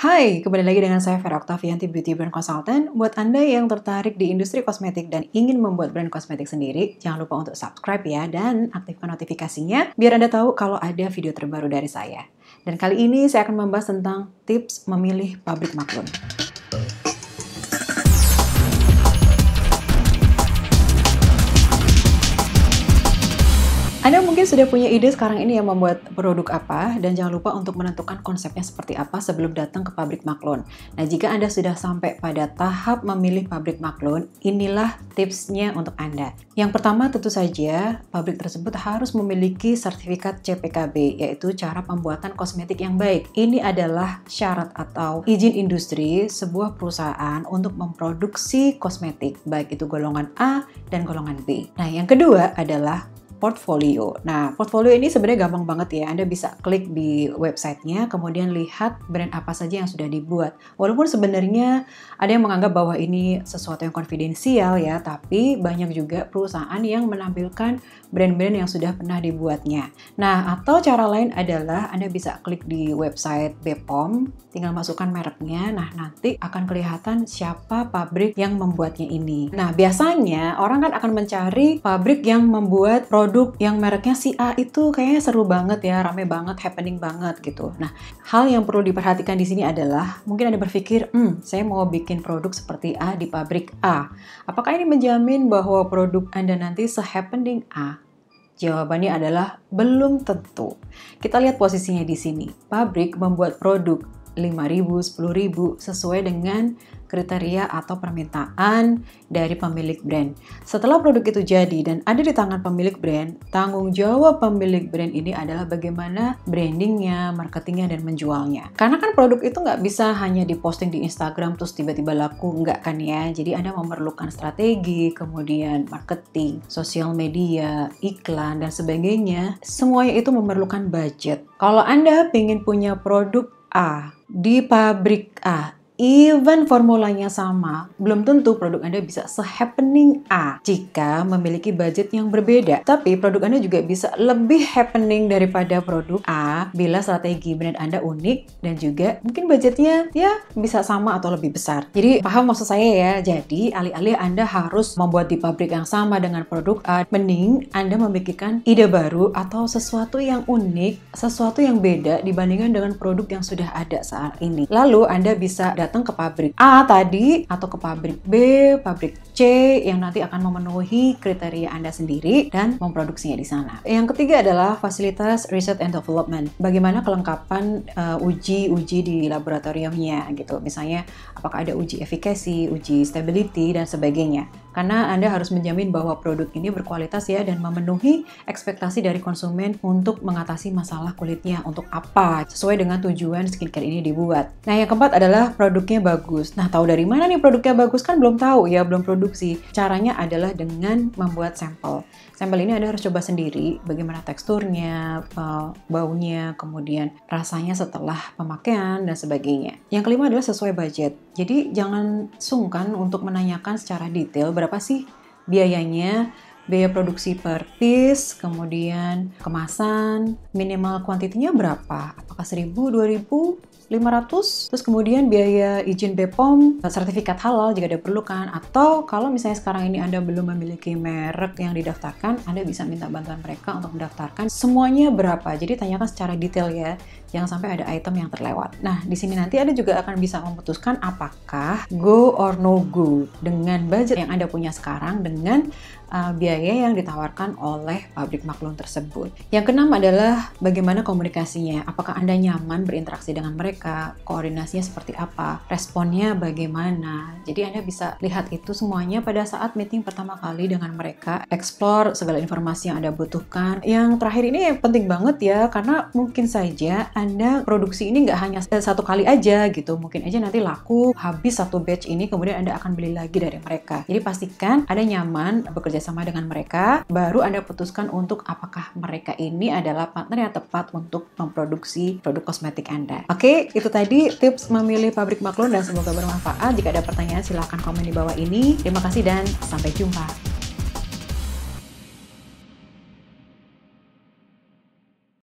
Hai, kembali lagi dengan saya Vera Oktavianti Beauty Brand Consultant. Buat Anda yang tertarik di industri kosmetik dan ingin membuat brand kosmetik sendiri, jangan lupa untuk subscribe ya dan aktifkan notifikasinya biar Anda tahu kalau ada video terbaru dari saya. Dan kali ini saya akan membahas tentang tips memilih pabrik maklum. Anda mungkin sudah punya ide sekarang ini yang membuat produk apa dan jangan lupa untuk menentukan konsepnya seperti apa sebelum datang ke pabrik maklon. Nah, jika Anda sudah sampai pada tahap memilih pabrik maklon, inilah tipsnya untuk Anda. Yang pertama tentu saja, pabrik tersebut harus memiliki sertifikat CPKB, yaitu cara pembuatan kosmetik yang baik. Ini adalah syarat atau izin industri sebuah perusahaan untuk memproduksi kosmetik, baik itu golongan A dan golongan B. Nah, yang kedua adalah portfolio. Nah, portfolio ini sebenarnya gampang banget ya. Anda bisa klik di websitenya, kemudian lihat brand apa saja yang sudah dibuat. Walaupun sebenarnya ada yang menganggap bahwa ini sesuatu yang konfidensial ya, tapi banyak juga perusahaan yang menampilkan brand-brand yang sudah pernah dibuatnya. Nah, atau cara lain adalah Anda bisa klik di website Bepom, tinggal masukkan mereknya. Nah, nanti akan kelihatan siapa pabrik yang membuatnya ini. Nah, biasanya orang kan akan mencari pabrik yang membuat produk produk yang mereknya si A itu kayaknya seru banget ya, rame banget, happening banget gitu. Nah, hal yang perlu diperhatikan di sini adalah mungkin Anda berpikir, "Hmm, saya mau bikin produk seperti A di pabrik A." Apakah ini menjamin bahwa produk Anda nanti se-happening A? Jawabannya adalah belum tentu. Kita lihat posisinya di sini. Pabrik membuat produk 5.000, 10.000 sesuai dengan kriteria atau permintaan dari pemilik brand. Setelah produk itu jadi dan ada di tangan pemilik brand, tanggung jawab pemilik brand ini adalah bagaimana brandingnya, marketingnya, dan menjualnya. Karena kan produk itu nggak bisa hanya diposting di Instagram terus tiba-tiba laku, nggak kan ya. Jadi Anda memerlukan strategi, kemudian marketing, sosial media, iklan, dan sebagainya. Semuanya itu memerlukan budget. Kalau Anda ingin punya produk A di pabrik A even formulanya sama, belum tentu produk Anda bisa se-happening A jika memiliki budget yang berbeda. Tapi produk Anda juga bisa lebih happening daripada produk A bila strategi brand Anda unik dan juga mungkin budgetnya ya bisa sama atau lebih besar. Jadi paham maksud saya ya, jadi alih-alih Anda harus membuat di pabrik yang sama dengan produk A, mending Anda memikirkan ide baru atau sesuatu yang unik, sesuatu yang beda dibandingkan dengan produk yang sudah ada saat ini. Lalu Anda bisa datang datang ke pabrik A tadi atau ke pabrik B, pabrik C yang nanti akan memenuhi kriteria Anda sendiri dan memproduksinya di sana. Yang ketiga adalah fasilitas research and development. Bagaimana kelengkapan eh, uji-uji uh, di laboratoriumnya gitu. Misalnya apakah ada uji efikasi, uji stability dan sebagainya karena Anda harus menjamin bahwa produk ini berkualitas ya dan memenuhi ekspektasi dari konsumen untuk mengatasi masalah kulitnya untuk apa sesuai dengan tujuan skincare ini dibuat. Nah, yang keempat adalah produknya bagus. Nah, tahu dari mana nih produknya bagus kan belum tahu ya, belum produksi. Caranya adalah dengan membuat sampel sampel ini Anda harus coba sendiri bagaimana teksturnya, eh, baunya, kemudian rasanya setelah pemakaian dan sebagainya. Yang kelima adalah sesuai budget. Jadi jangan sungkan untuk menanyakan secara detail berapa sih biayanya biaya produksi per piece, kemudian kemasan, minimal kuantitinya berapa? Apakah 1000, 2000, 500 terus kemudian biaya izin BPOM sertifikat halal jika diperlukan atau kalau misalnya sekarang ini Anda belum memiliki merek yang didaftarkan Anda bisa minta bantuan mereka untuk mendaftarkan semuanya berapa jadi tanyakan secara detail ya yang sampai ada item yang terlewat nah di sini nanti Anda juga akan bisa memutuskan apakah go or no go dengan budget yang Anda punya sekarang dengan uh, biaya yang ditawarkan oleh pabrik maklun tersebut. Yang keenam adalah bagaimana komunikasinya. Apakah Anda nyaman berinteraksi dengan mereka? Koordinasinya seperti apa? Responnya bagaimana? Jadi Anda bisa lihat itu semuanya pada saat meeting pertama kali dengan mereka. Explore segala informasi yang Anda butuhkan. Yang terakhir ini penting banget ya, karena mungkin saja Anda produksi ini nggak hanya satu kali aja gitu. Mungkin aja nanti laku, habis satu batch ini kemudian Anda akan beli lagi dari mereka. Jadi pastikan Anda nyaman bekerja kerjasama dengan mereka, baru Anda putuskan untuk apakah mereka ini adalah partner yang tepat untuk memproduksi produk kosmetik Anda. Oke, itu tadi tips memilih pabrik maklon dan semoga bermanfaat. Jika ada pertanyaan silahkan komen di bawah ini. Terima kasih dan sampai jumpa.